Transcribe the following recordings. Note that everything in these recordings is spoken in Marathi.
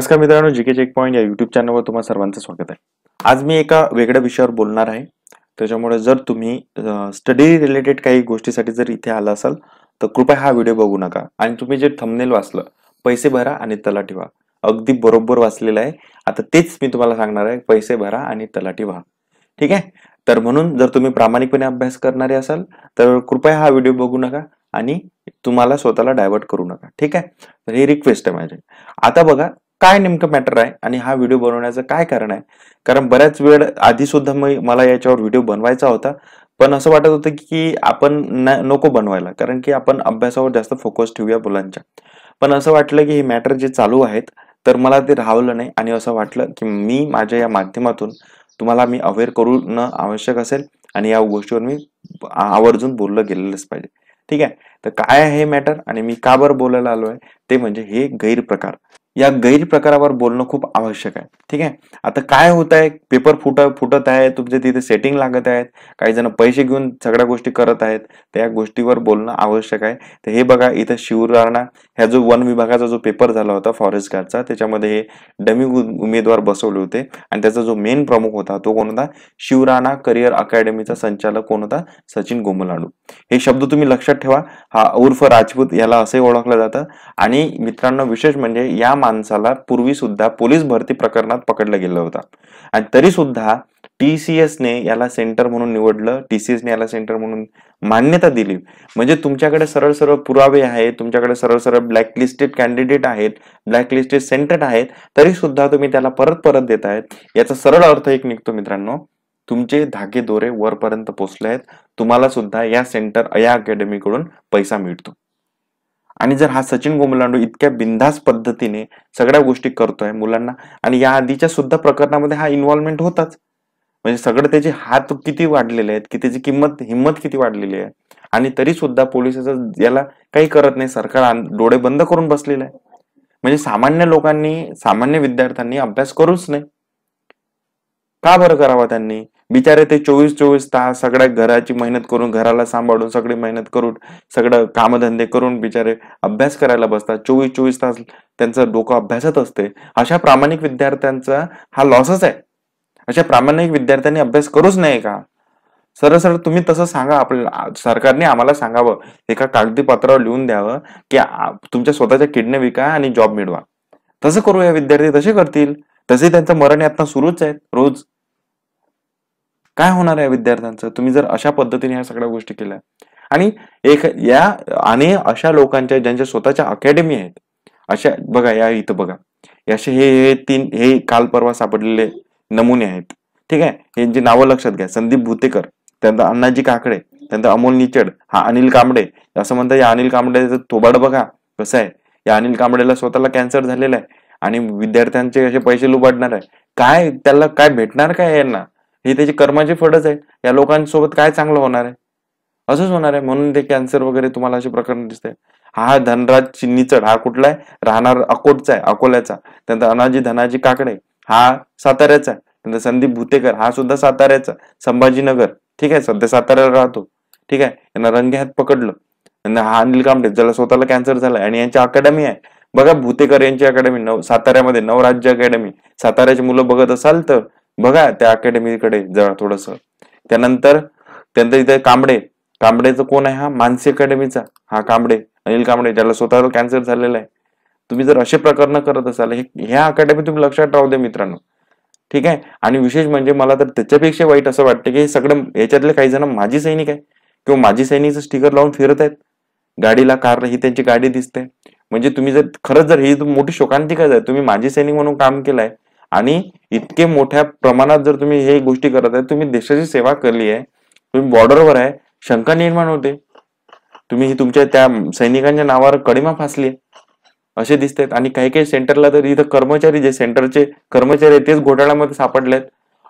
नमस्कार मित्रांनो जी चेक पॉईंट या युट्यूब चॅनलवर तुम्हाला सर्वांचं स्वागत आहे आज मी एका वेगळ्या विषयावर बोलणार आहे त्याच्यामुळे जर तुम्ही स्टडी रिलेटेड काही गोष्टीसाठी जर इथे आला असाल तर कृपया हा व्हिडिओ बघू नका आणि तुम्ही जे थंबनेल वाचलं पैसे भरा आणि तलाठी व्हा अगदी बरोबर वाचलेलं आहे आता तेच मी तुम्हाला सांगणार आहे पैसे भरा आणि तलाठी व्हा ठीक आहे तर म्हणून जर तुम्ही प्रामाणिकपणे अभ्यास करणारे असाल तर कृपया हा व्हिडिओ बघू नका आणि तुम्हाला स्वतःला डायव्हर्ट करू नका ठीक आहे तर ही रिक्वेस्ट आहे माझी आता बघा काय नेमकं मॅटर आहे आणि हा व्हिडिओ बनवण्याचं काय कारण आहे कारण बऱ्याच वेळ आधी सुद्धा मी मला याच्यावर व्हिडिओ बनवायचा होता पण असं वाटत होतं की आपण नको बनवायला कारण की आपण अभ्यासावर जास्त फोकस ठेवूया मुलांच्या पण असं वाटलं की हे मॅटर जे चालू आहेत तर मला ते राहवलं नाही आणि असं वाटलं की मी माझ्या या माध्यमातून तुम्हाला मी अवेअर करून आवश्यक असेल आणि या गोष्टीवर मी आवर्जून बोललं गेलेलंच पाहिजे ठीक आहे तर काय आहे हे मॅटर आणि मी का बरं बोलायला आलो आहे ते म्हणजे हे गैरप्रकार या गैरप्रकारावर बोलणं खूप आवश्यक आहे ठीक आहे आता काय होत आहे पेपर फुट फुटत आहे तुमचे तिथे सेटिंग लागत आहेत काही जण पैसे घेऊन सगळ्या गोष्टी करत आहेत त्या गोष्टीवर बोलणं आवश्यक आहे तर हे बघा इथं शिवराणा ह्या जो वन विभागाचा जो पेपर झाला होता फॉरेस्ट गार्डचा त्याच्यामध्ये हे डमी उमेदवार बसवले होते आणि त्याचा जो मेन प्रमुख होता तो कोण होता शिवराणा करिअर अकॅडमीचा संचालक कोण होता सचिन गोमलाडू हे शब्द तुम्ही लक्षात ठेवा हा उर्फ राजपूत याला असंही ओळखलं जातं आणि मित्रांनो विशेष म्हणजे या माणसाला पूर्वी सुद्धा पोलीस भरती प्रकरणात पकडलं गेलं होतं आणि तरी सुद्धा टी सी एसने याला सेंटर म्हणून निवडलं टी सी एसने याला सेंटर म्हणून मान्यता दिली म्हणजे तुमच्याकडे सरळ सरळ पुरावे आहेत तुमच्याकडे सरळ सरळ ब्लॅकलिस्टेड कॅन्डिडेट आहेत ब्लॅकलिस्टेड सेंटर आहेत तरी सुद्धा तुम्ही त्याला परत परत देत आहेत याचा सरळ अर्थ एक निघतो मित्रांनो तुमचे धागे दोरे वरपर्यंत पोहोचले आहेत तुम्हाला सुद्धा या सेंटर या अकॅडमीकडून पैसा मिळतो आणि जर हा सचिन गोमलांडू इतक्या बिंधास पद्धतीने सगळ्या गोष्टी करतोय मुलांना आणि या आधीच्या सुद्धा प्रकरणामध्ये हा इन्व्हॉल्वमेंट होताच म्हणजे सगळं त्याचे हात किती वाढलेले आहेत की त्याची किंमत हिंमत किती वाढलेली आहे आणि तरी सुद्धा पोलिस याला काही करत नाही सरकार डोळे बंद करून बसलेलं आहे म्हणजे सामान्य लोकांनी सामान्य विद्यार्थ्यांनी अभ्यास करूच नाही का बरं करावा त्यांनी बिचारे ते चोवीस चोवीस तास सगळ्या घराची मेहनत करून घराला सांभाळून सगळी मेहनत करून सगळं कामधंदे करून बिचारे अभ्यास करायला बसतात चोवीस चोवीस तास त्यांचं डोकं अभ्यासात असते अशा प्रामाणिक विद्यार्थ्यांचा हा लॉसच आहे अशा प्रामाणिक विद्यार्थ्यांनी अभ्यास करूच नाही का सर सर तुम्ही तसं सांगा आपल्याला सरकारने आम्हाला सांगावं एका कागदी पत्रावर लिहून द्यावं की तुमच्या स्वतःच्या किडने विका आणि जॉब मिळवा तसं करू या विद्यार्थी तसे करतील तसे त्यांचं मरण यातना सुरूच आहे रोज काय होणार आहे विद्यार्थ्यांचं तुम्ही जर अशा पद्धतीने ह्या सगळ्या गोष्टी केल्या आणि एक या आणि अशा लोकांच्या ज्यांच्या स्वतःच्या अकॅडमी आहेत अशा बघा या इथं बघा असे हे हे तीन हे काल परवा सापडलेले नमुने आहेत ठीक आहे यांची नावं लक्षात घ्या संदीप भुतेकर त्यानंतर अण्णाजी काकडे त्यानंतर अमोल निचड हा अनिल कांबडे असं म्हणतात या अनिल कांबडे थोबाड बघा कसं आहे या अनिल कांबडेला स्वतःला कॅन्सर झालेला आहे आणि विद्यार्थ्यांचे असे पैसे लुबाडणार आहे काय त्याला काय भेटणार काय यांना ही त्याची कर्माची फडच आहे या लोकांसोबत काय चांगलं होणार आहे असंच होणार आहे म्हणून ते कॅन्सर वगैरे तुम्हाला असे प्रकरण दिसते हा धनराज चिन्नीचड हा कुठला आहे राहणार अकोटचा आहे अकोल्याचा त्यानंतर अनाजी धनाजी काकडे हा साताऱ्याचा आहे त्यानंतर संदीप भुतेकर हा सुद्धा साताऱ्याचा संभाजीनगर ठीक आहे सध्या साताऱ्याला राहतो ठीक आहे यांना रंगे हात पकडलं यांना हा अनिल कामटे ज्याला स्वतःला कॅन्सर झाला आणि यांची अकॅडमी आहे बघा भुतेकर यांची अकॅडमी नव साताऱ्यामध्ये नवराज्य अकॅडमी साताऱ्याची मुलं बघत असाल तर बघा त्या अकॅडमीकडे जरा थोडस त्यानंतर त्यानंतर इथे कांबडे कांबडेचं कोण आहे हा मानसी अकॅडमीचा हा कांबडे अनिल कांबडे ज्याला स्वतःला कॅन्सर झालेला आहे तुम्ही जर असे प्रकरण करत असाल हे ह्या अकॅडमी तुम्ही लक्षात राहू द्या मित्रांनो ठीक आहे आणि विशेष म्हणजे मला तर त्याच्यापेक्षा वाईट असं वाटतं की हे सगळं याच्यातले काही जण माझी सैनिक आहे किंवा माझी सैनिकचं स्टिकर लावून फिरत आहेत गाडीला कार ही त्यांची गाडी दिसते म्हणजे तुम्ही जर खरंच जर ही मोठी शोकांतिकाच आहे तुम्ही माझी सैनिक म्हणून काम केलंय आणि इतके मोठ्या प्रमाणात जर तुम्ही हे गोष्टी करत आहे तुम्ही देशाची सेवा केली आहे तुम्ही बॉर्डरवर आहे शंका निर्माण होते तुम्ही ही तुमच्या त्या सैनिकांच्या नावावर कडीमा फासली असे दिसत आणि काही काही सेंटरला तर इथं कर्मचारी जे सेंटरचे कर्मचारी आहेत तेच घोटाळ्यामध्ये सापडलेत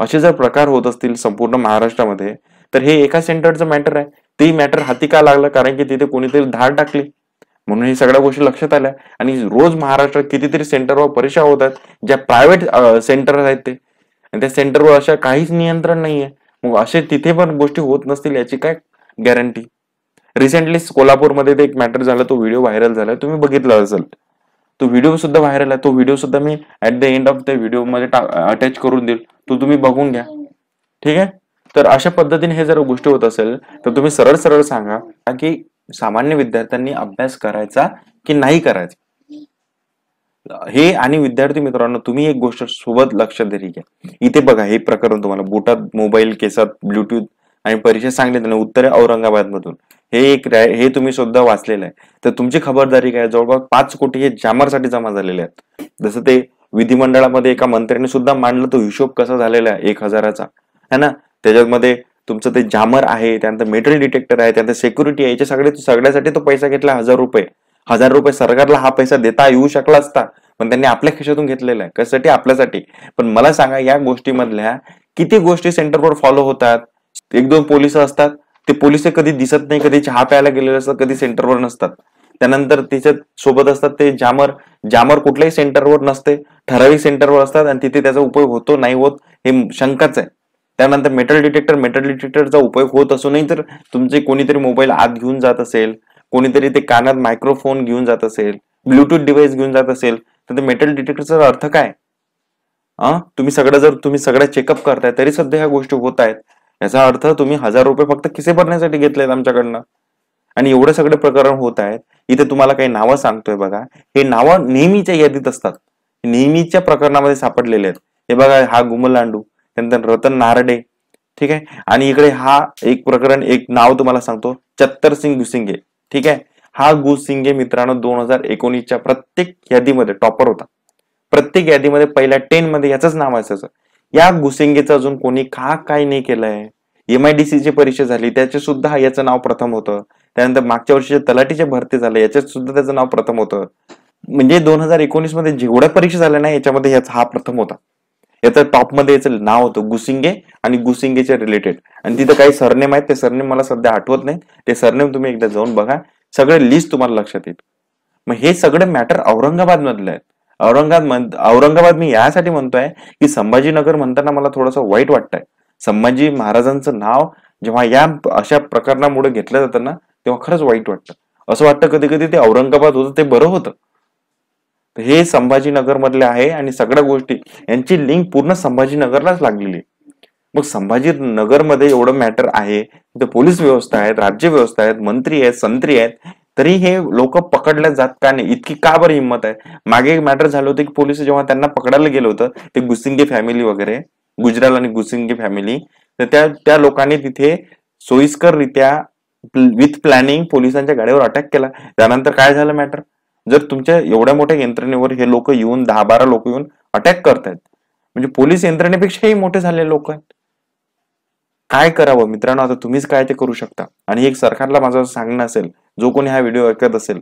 असे जर प्रकार होत असतील संपूर्ण महाराष्ट्रामध्ये तर हे एका सेंटरचं मॅटर आहे ते मॅटर हाती का लागलं कारण की तिथे कोणीतरी धाड टाकली म्हणून हे सगळ्या गोष्टी लक्षात आल्या आणि रोज महाराष्ट्रात कितीतरी सेंटरवर परीक्षा होतात ज्या प्रायव्हेट सेंटर आहेत ते आणि त्या सेंटरवर अशा काहीच नियंत्रण नाहीये मग असे तिथे पण गोष्टी होत नसतील याची काय गॅरंटी रिसेंटली कोल्हापूरमध्ये ते एक मॅटर झाला तो व्हिडिओ व्हायरल झाला तुम्ही बघितला असेल तो व्हिडिओ सुद्धा व्हायरल आहे तो व्हिडिओ सुद्धा मी ऍट द एंड ऑफ त्या व्हिडिओ मध्ये अटॅच करून देईल तो तुम्ही बघून घ्या ठीक आहे तर अशा पद्धतीने हे जर गोष्टी होत असेल तर तुम्ही सरळ सरळ सांगा की सामान्य विद्यार्थ्यांनी अभ्यास करायचा की नाही करायचा हे आणि विद्यार्थी मित्रांनो तुम्ही एक गोष्ट सोबत लक्ष तरी घ्या इथे बघा हे प्रकरण तुम्हाला बोटात मोबाईल केसात ब्लूटूथ आणि परीक्षेत सांगितले ना उत्तरे औरंगाबाद मधून हे एक हे तुम्ही सुद्धा वाचलेलं आहे तर तुमची खबरदारी काय जवळपास पाच कोटी हे जामरसाठी जमा झालेले आहेत जसं ते विधिमंडळामध्ये एका मंत्र्याने सुद्धा मांडलं तो हिशोब कसा झालेला आहे एक हजाराचा है ना त्याच्यामध्ये तुमचं ते जामर आहे त्यानंतर मेटल डिटेक्टर आहे त्यानंतर सेक्युरिटी आहे याच्या सगळे सगळ्यासाठी तो पैसा घेतला हजार रुपये हजार रुपये सरकारला हा पैसा देता येऊ शकला असता पण त्यांनी आपल्या खिशातून घेतलेला आहे कशासाठी आपल्यासाठी पण मला सांगा या गोष्टीमधल्या किती गोष्टी सेंटरवर फॉलो होतात एक दोन पोलिस असतात ते पोलिस कधी दिसत नाही कधी चहा प्यायला गेलेले असतात कधी सेंटरवर नसतात त्यानंतर तिच्या सोबत असतात ते जामर जामर कुठल्याही सेंटरवर नसते ठराविक सेंटरवर असतात आणि तिथे त्याचा उपयोग होतो नाही होत हे शंकाच आहे त्यानंतर मेटल डिटेक्टर मेटल डिटेक्टरचा उपयोग होत नाही तर तुमचे कोणीतरी मोबाईल आत घेऊन जात असेल कोणीतरी ते कानात मायक्रोफोन घेऊन जात असेल ब्लूटूथ डिव्हाइस घेऊन जात असेल तर ते मेटल डिटेक्टरचा अर्थ काय तुम्ही सगळं जर तुम्ही सगळ्या चेकअप करताय तरी सध्या ह्या गोष्टी होत आहेत याचा अर्थ तुम्ही हजार रुपये फक्त किसे भरण्यासाठी घेतलेत आमच्याकडनं आणि एवढे सगळे प्रकरण होत आहेत इथे तुम्हाला काही नावं सांगतोय बघा हे नावं नेहमीच्या यादीत असतात नेहमीच्या प्रकरणामध्ये सापडलेले आहेत हे बघा हा गुमलांडू त्यानंतर रतन नारडे ठीक आहे आणि इकडे हा एक प्रकरण एक नाव तुम्हाला सांगतो चत्तर सिंग गुसिंगे ठीक आहे हा गुसिंगे मित्रांनो दोन हजार एकोणीसच्या प्रत्येक यादीमध्ये टॉपर होता प्रत्येक यादीमध्ये पहिल्या टेन मध्ये याच नाव असायचं या गुसिंगेचं अजून कोणी का काय नाही केलंय एमआयडीसी ची परीक्षा झाली त्याचे सुद्धा याचं नाव प्रथम होतं त्यानंतर मागच्या वर्षी तलाठीचे भरती झाले याच्यात सुद्धा त्याचं नाव प्रथम होतं म्हणजे दोन हजार एकोणीस मध्ये जेवढ्या परीक्षा झाल्या नाही याच्यामध्ये याचा हा प्रथम होता याचं टॉपमध्ये याचं नाव होतं गुसिंगे आणि गुसिंगेच्या रिलेटेड आणि तिथं काही सरनेम आहेत ते सरनेम मला सध्या आठवत नाही ते सरनेम तुम्ही एकदा जाऊन बघा सगळे लिस्ट तुम्हाला लक्षात येईल मग हे सगळे मॅटर औरंगाबाद मधले आहेत औरंगाबाद औरंगाबाद मी यासाठी म्हणतोय की संभाजीनगर म्हणताना मला थोडंसं वाईट वाटतंय संभाजी महाराजांचं नाव जेव्हा या अशा प्रकरणामुळे घेतलं जातं ना तेव्हा खरंच वाईट वाटतं असं वाटतं कधी कधी ते औरंगाबाद होतं ते बरं होतं तर हे संभाजीनगर मधले आहे आणि सगळ्या गोष्टी यांची लिंक पूर्ण संभाजीनगरलाच लागलेली मग संभाजीनगर मध्ये एवढं मॅटर आहे तिथे पोलीस व्यवस्था आहेत राज्य व्यवस्था आहेत मंत्री आहेत संत्री आहेत तरी हे लोक पकडले जात का नाही इतकी का बरं हिंमत आहे मागे एक मॅटर झालं होतं की पोलीस जेव्हा त्यांना पकडायला गेलं होतं ते गुसिंगे फॅमिली वगैरे गुजराल आणि गुसिंगे फॅमिली तर त्या त्या लोकांनी तिथे सोयीस्कररित्या विथ प्लॅनिंग पोलिसांच्या गाडीवर अटॅक केला त्यानंतर काय झालं मॅटर जर तुमच्या एवढ्या मोठ्या यंत्रणेवर हे लोक येऊन दहा बारा लोक येऊन अटॅक करतायत म्हणजे पोलीस यंत्रणेपेक्षाही मोठे झालेले लोक आहेत काय करावं मित्रांनो आता तुम्हीच काय ते करू शकता आणि एक सरकारला माझं सांगणं असेल जो कोणी हा व्हिडिओ ऐकत असेल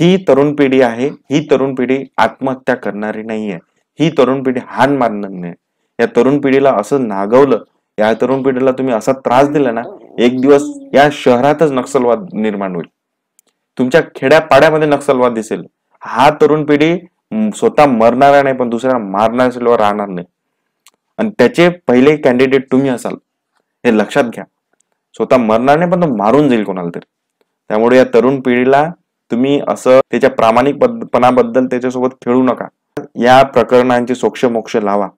ही तरुण पिढी आहे ही तरुण पिढी आत्महत्या करणारी नाहीये ही तरुण पिढी हान मारणार नाही या तरुण पिढीला असं नागवलं या तरुण पिढीला तुम्ही असा त्रास दिला ना एक दिवस या शहरातच नक्षलवाद निर्माण होईल तुमच्या खेड्यापाड्यामध्ये नक्षलवाद दिसेल हा तरुण पिढी स्वतः मरणार नाही पण दुसऱ्या व राहणार नाही आणि त्याचे पहिले कॅन्डिडेट तुम्ही असाल हे लक्षात घ्या स्वतः मरणार नाही पण तो मारून जाईल कोणाला तरी त्यामुळे या तरुण पिढीला तुम्ही असं त्याच्या प्रामाणिकपणाबद्दल त्याच्यासोबत खेळू नका या प्रकरणांचे सोक्ष मोक्ष लावा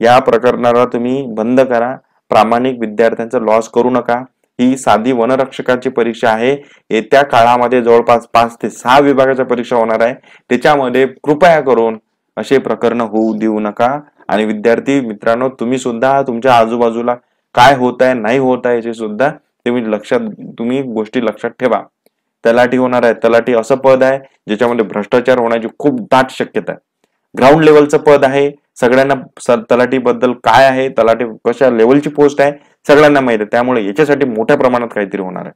या प्रकरणाला तुम्ही बंद करा प्रामाणिक विद्यार्थ्यांचा लॉस करू नका ही साधी वनरक्षकाची परीक्षा आहे येत्या काळामध्ये जवळपास पाच ते सहा विभागाच्या परीक्षा होणार आहे त्याच्यामध्ये कृपया करून असे प्रकरण होऊ देऊ नका आणि विद्यार्थी मित्रांनो तुम्ही सुद्धा तुमच्या आजूबाजूला काय होत आहे नाही होत आहे याचे सुद्धा तुम्ही लक्षात तुम्ही गोष्टी लक्षात ठेवा तलाठी होणार आहे तलाठी असं पद आहे ज्याच्यामध्ये भ्रष्टाचार होण्याची खूप दाट शक्यता आहे ग्राउंड लेवलचं पद आहे सगळ्यांना तलाठी बद्दल काय आहे तलाठी कशा लेवलची पोस्ट आहे सगळ्यांना माहिती आहे त्यामुळे याच्यासाठी मोठ्या प्रमाणात काहीतरी होणार आहे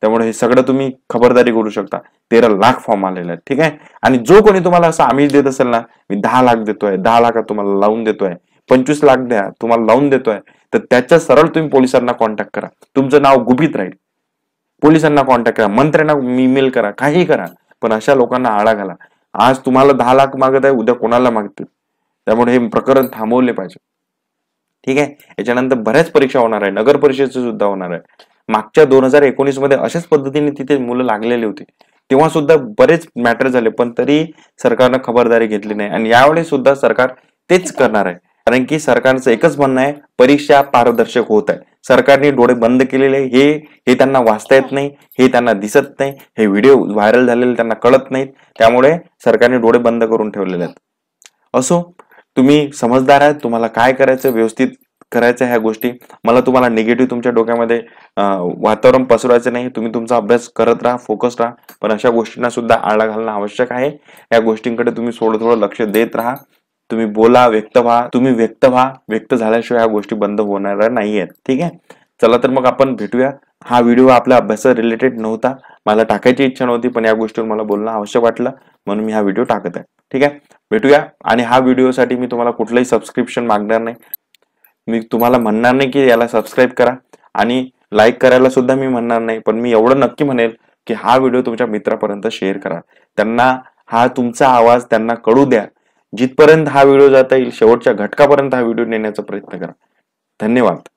त्यामुळे हे सगळं तुम्ही खबरदारी करू शकता तेरा लाख फॉर्म आलेले आहेत ठीक आहे आणि जो कोणी तुम्हाला असं आमिष देत असेल ना मी दहा लाख देतोय दहा लाख तुम्हाला लावून देतोय पंचवीस लाख द्या तुम्हाला लावून देतोय तर त्याच्या सरळ तुम्ही पोलिसांना कॉन्टॅक्ट करा तुमचं नाव गुपित राहील पोलिसांना कॉन्टॅक्ट करा मंत्र्यांना ईमेल करा काही करा पण अशा लोकांना आळा घाला आज तुम्हाला दहा लाख मागत आहे उद्या कोणाला मागतील त्यामुळे हे प्रकरण थांबवले पाहिजे ठीक आहे याच्यानंतर बऱ्याच परीक्षा होणार आहे नगर परिषदेचं सुद्धा होणार आहे मागच्या दोन हजार एकोणीस मध्ये अशाच पद्धतीने तिथे मुलं लागलेली होती तेव्हा सुद्धा बरेच मॅटर झाले पण तरी सरकारनं खबरदारी घेतली नाही आणि यावेळी सुद्धा सरकार तेच करणार आहे कारण की सरकारचं एकच म्हणणं आहे परीक्षा पारदर्शक होत आहे सरकारने डोळे बंद केलेले हे हे त्यांना वाचता येत नाही हे त्यांना दिसत नाही हे व्हिडिओ व्हायरल झालेले त्यांना कळत नाहीत त्यामुळे सरकारने डोळे बंद करून ठेवलेले आहेत असो तुम्ही समजदार आहात तुम्हाला काय करायचं व्यवस्थित करायचं ह्या गोष्टी मला तुम्हाला निगेटिव्ह तुमच्या डोक्यामध्ये वातावरण पसरवायचं नाही तुम्ही तुमचा अभ्यास करत राहा फोकस राहा पण अशा गोष्टींना सुद्धा आळा घालणं आवश्यक आहे या गोष्टींकडे तुम्ही थोडं थोडं लक्ष देत राहा तुम्ही बोला व्यक्त व्हा तुम्ही व्यक्त व्हा व्यक्त झाल्याशिवाय ह्या गोष्टी बंद होणार नाही ठीक आहे चला तर मग आपण भेटूया हा व्हिडिओ आपल्या अभ्यासा रिलेटेड नव्हता मला टाकायची इच्छा नव्हती पण या गोष्टीवर मला बोलणं आवश्यक वाटलं म्हणून मी हा व्हिडिओ टाकत आहे ठीक आहे भेटूया आणि हा व्हिडिओसाठी मी तुम्हाला कुठलंही सबस्क्रिप्शन मागणार नाही मी तुम्हाला म्हणणार नाही की याला सबस्क्राईब करा आणि लाईक करायला सुद्धा मी म्हणणार नाही पण मी एवढं नक्की म्हणेल की हा व्हिडिओ तुमच्या मित्रापर्यंत शेअर करा त्यांना हा तुमचा आवाज त्यांना कळू द्या जिथपर्यंत हा व्हिडिओ जाता येईल शेवटच्या घटकापर्यंत हा व्हिडिओ नेण्याचा प्रयत्न करा धन्यवाद